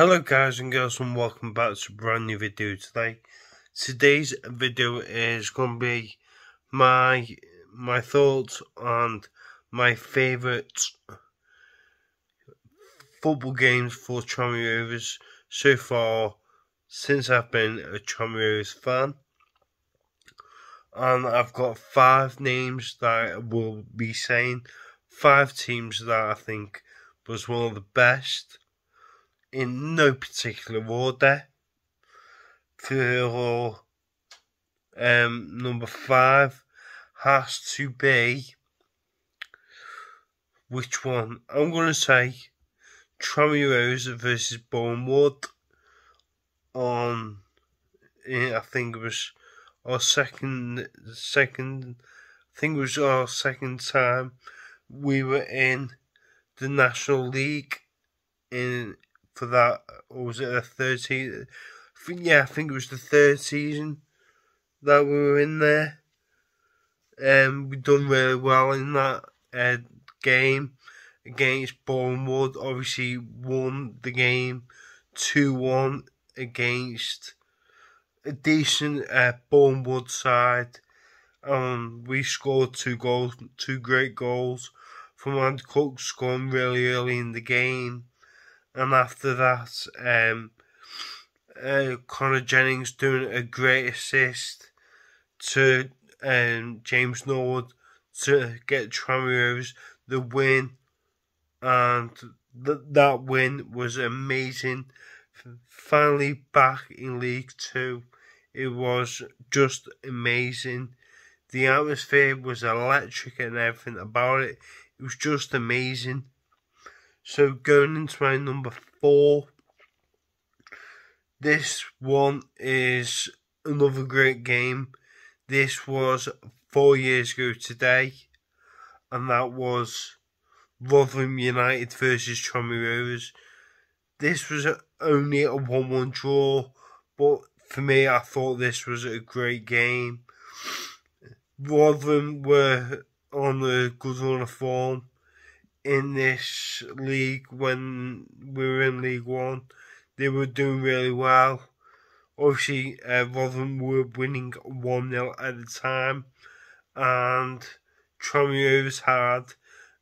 Hello guys and girls and welcome back to a brand new video today. Today's video is going to be my my thoughts and my favourite football games for Tramway Rovers so far since I've been a Tramway Rovers fan. And I've got five names that I will be saying, five teams that I think was one of the best in no particular order for um, number five has to be which one? I'm going to say Rose versus Wood. on eh, I think it was our second second I think it was our second time we were in the National League in that, or was it the I think, Yeah, I think it was the third season that we were in there. Um, we done really well in that uh, game against Bournemouth. Obviously, won the game two one against a decent uh, Bournemouth side. Um, we scored two goals, two great goals from Andy Cook scoring really early in the game and after that, um, uh, Connor Jennings doing a great assist to um, James Norwood to get Tramiers the win, and th- that win was amazing. Finally back in League Two, it was just amazing. The atmosphere was electric and everything about it. It was just amazing. So going into my number four, this one is another great game. This was four years ago today, and that was Rotherham United versus Trommy This was only a 1 1 draw, but for me, I thought this was a great game. Rotherham were on a good run of form in this league when we were in League One. They were doing really well. Obviously, uh, Rotherham were winning 1 0 at the time, and Tramiers had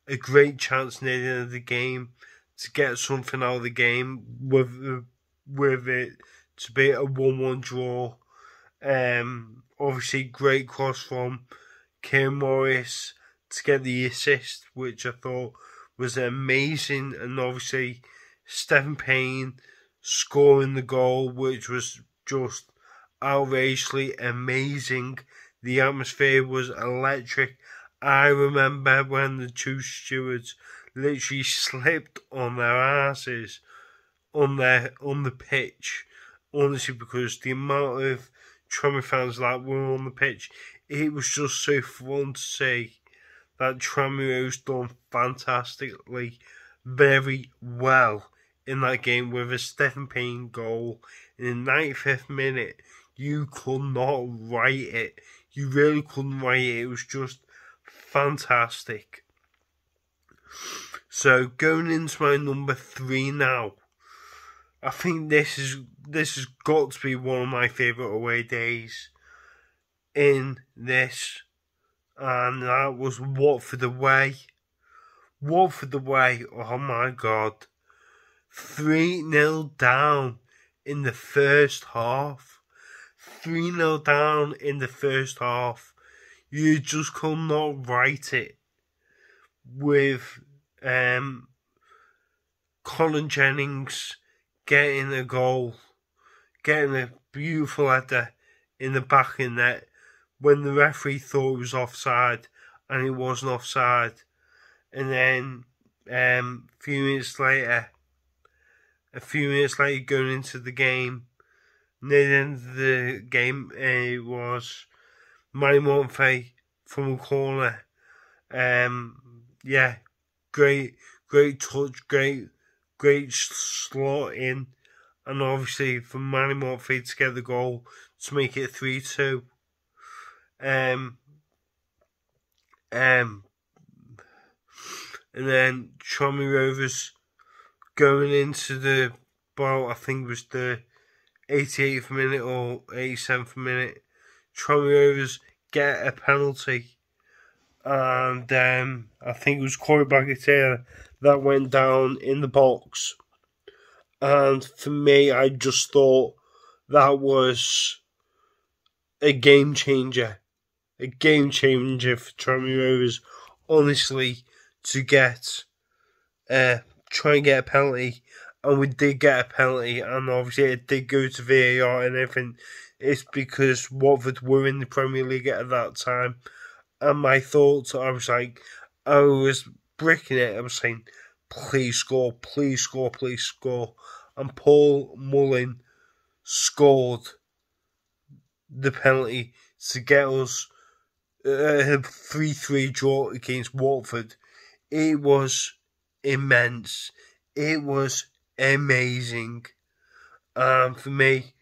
a great chance near the end of the game to get something out of the game with, with it to be a 1 1 draw. Um, obviously, great cross from Kim Morris to get the assist, which I thought was amazing, and obviously Stephen Payne scoring the goal, which was just outrageously amazing. The atmosphere was electric. I remember when the two stewards literally slipped on their asses on their on the pitch. Honestly, because the amount of Trummy fans that were on the pitch, it was just so fun to see that Tramuro's done fantastically, very well in that game with a Stephen Payne goal in the 95th minute. You could not write it. You really couldn't write it. It was just fantastic. So going into my number three now. I think this is this has got to be one of my favourite away days in this and that was Watford away. Watford away, oh my god. 3 0 down in the first half. 3 0 down in the first half. You just could not write it with um, Colin Jennings getting a goal, getting a beautiful header in the back in net when the referee thought it was offside and it wasn't offside. And then um, a few minutes later, a few minutes later going into the game, near the end of the game, eh, it was Manny Monfey from a corner. Um, yeah, great, great touch, great, great slot in. And obviously for Manny Monfey to get the goal to make it 3 2. Um, um, and then Tommy Rovers going into the ball, I think was the 88th minute or 87th minute. Tommy Rovers get a penalty. And um, I think it was Corey Bagateller that went down in the box. And for me, I just thought that was a game changer a game changer for Tommy Rose, honestly, to get uh, try and get a penalty. And we did get a penalty, and obviously it did go to VAR and everything. It's because Watford were in the Premier League at that time. And my thoughts, I was like, I was breaking it. I was saying, please score, please score, please score. And Paul Mullin scored the penalty to get us a uh, 3 3 draw against Watford. It was immense. It was amazing. Um, for me,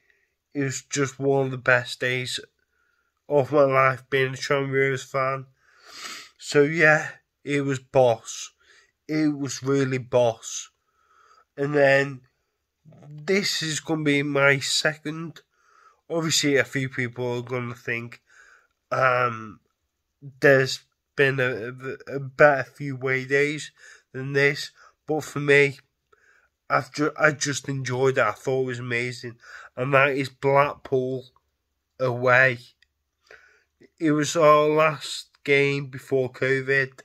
it was just one of the best days of my life being a Sean Rivers fan. So, yeah, it was boss. It was really boss. And then this is going to be my second. Obviously, a few people are going to think um, there's been a, a better few way days than this, but for me, I've ju- I just enjoyed it. I thought it was amazing, and that is Blackpool away. It was our last game before COVID,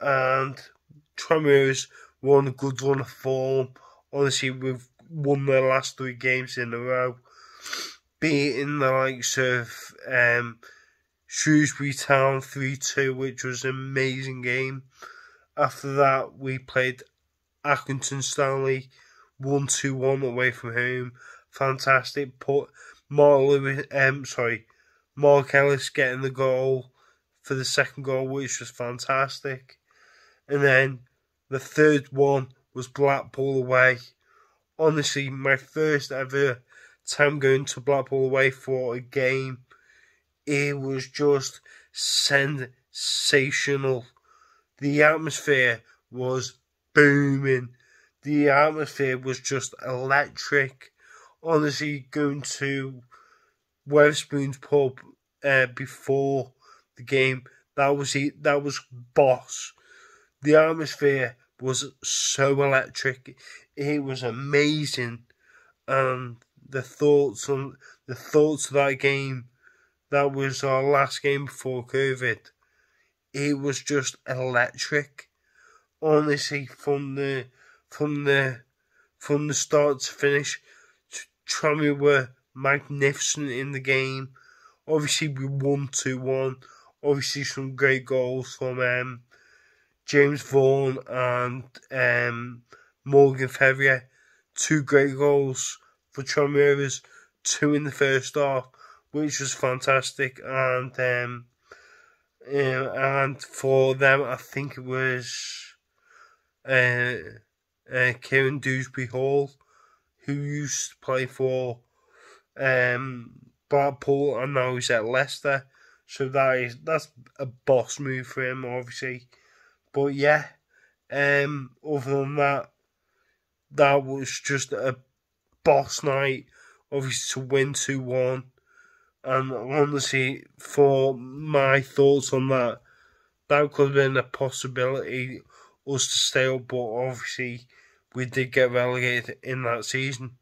and Tremors were a good run of form. Honestly, we've won their last three games in a row, beating the likes of um, Shrewsbury Town 3 2, which was an amazing game. After that, we played Accrington Stanley 1 2 1 away from home. Fantastic. Put Mark Lewis, um, sorry, Mark Ellis getting the goal for the second goal, which was fantastic. And then the third one was Blackpool away. Honestly, my first ever time going to Blackpool away for a game it was just sensational. The atmosphere was booming. The atmosphere was just electric. Honestly, going to Weatherspoon's pub uh, before the game, that was it. That was boss. The atmosphere was so electric. It was amazing, and the thoughts on the thoughts of that game that was our last game before COVID, it was just electric. Honestly, from the from the from the start to finish, Tramy were magnificent in the game. Obviously, we won two one. Obviously, some great goals from um, James Vaughan and um, Morgan Ferrier. Two great goals for Tranmere, two in the first half which was fantastic. And um, eh, and for them, I think it was uh, uh, Kieran Dewsbury Hall, who used to play for um, Blackpool and now he's at Leicester. So that is that's a boss move for him, obviously. But yeah, um, other than that, that was just a boss night. Obviously, to win two one and um, honestly, for my thoughts on that, that could have been a possibility us to stay up, but obviously we did get relegated in that season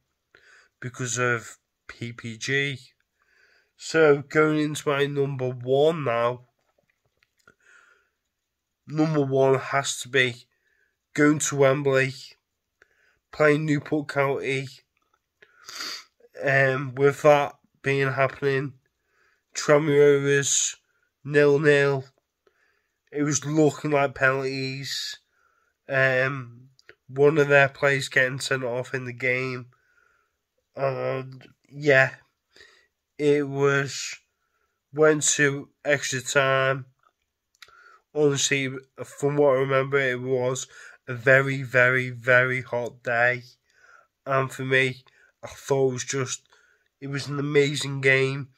because of PPG. So going into my number one now. Number one has to be going to Wembley, playing Newport County. Um, with that, being happening. Tramuras, nil nil. It was looking like penalties. Um, one of their players getting sent off in the game. And yeah, it was went to extra time. Honestly, from what I remember, it was a very, very, very hot day. And for me, I thought it was just it was an amazing game.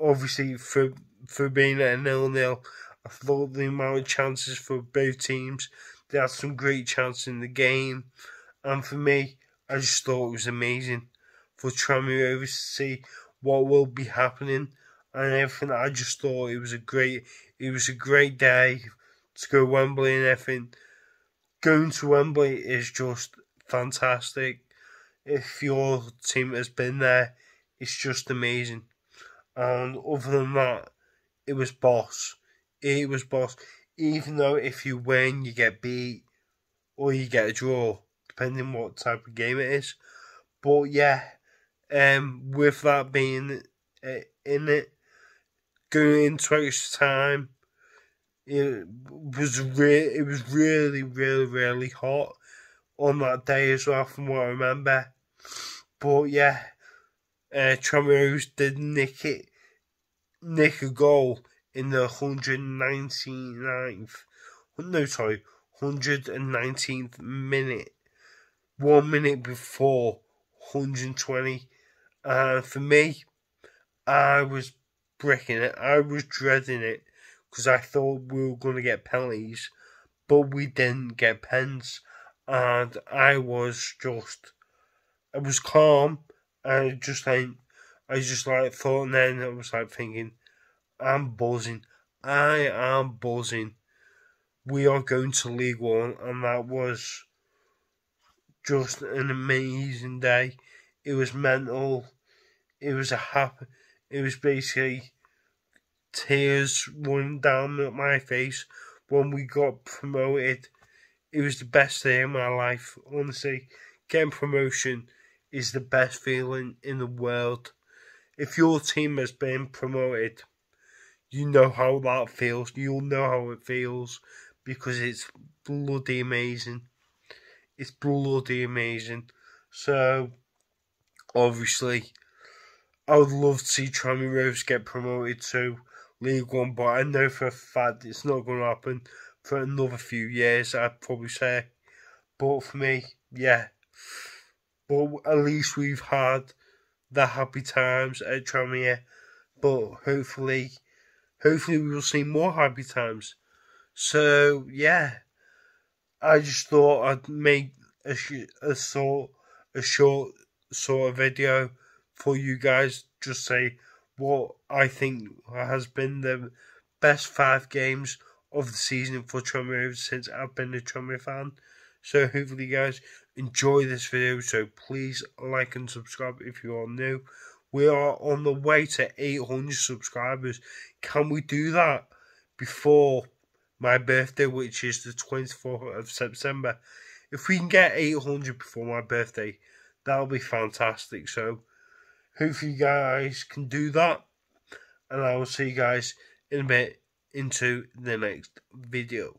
Obviously, for for being at a nil nil, I thought the amount of chances for both teams. They had some great chances in the game, and for me, I just thought it was amazing for Tranmere over to see what will be happening and everything. I just thought it was a great, it was a great day to go Wembley and everything. Going to Wembley is just fantastic. If your team has been there, it's just amazing. And other than that, it was boss. It was boss. Even though if you win, you get beat or you get a draw, depending what type of game it is. But yeah, um, with that being uh, in it, going into extra time, it was re- it was really, really, really hot on that day as well, from what I remember. But yeah, uh, eh, Tremors did nick it, nick a goal in the 199th, no sorry, 119th minute, one minute before 120. And uh, for me, I was bricking it. I was dreading it because I thought we were going to get penalties, but we didn't get pens. And I was just, I was calm and just like I just like thought, and then I was like thinking, I'm buzzing, I am buzzing. We are going to League One, and that was just an amazing day. It was mental. It was a happy. It was basically tears running down my face when we got promoted. It was the best day of my life, honestly. Getting promotion is the best feeling in the world. If your team has been promoted, you know how that feels. You'll know how it feels because it's bloody amazing. It's bloody amazing. So, obviously, I would love to see Trammy Rose get promoted to League One, but I know for a fact it's not going to happen for another few years, I'd probably say. But for me, yeah. But at least we've had the happy times at Tramier. But hopefully, hopefully we will see more happy times. So yeah, I just thought I'd make a, a sort a short sort of video for you guys. Just say what I think has been the best five games of the season for Tramier since I've been a Tramier fan. So hopefully, guys, enjoy this video so please like and subscribe if you are new we are on the way to 800 subscribers can we do that before my birthday which is the 24th of september if we can get 800 before my birthday that'll be fantastic so hope you guys can do that and i will see you guys in a bit into the next video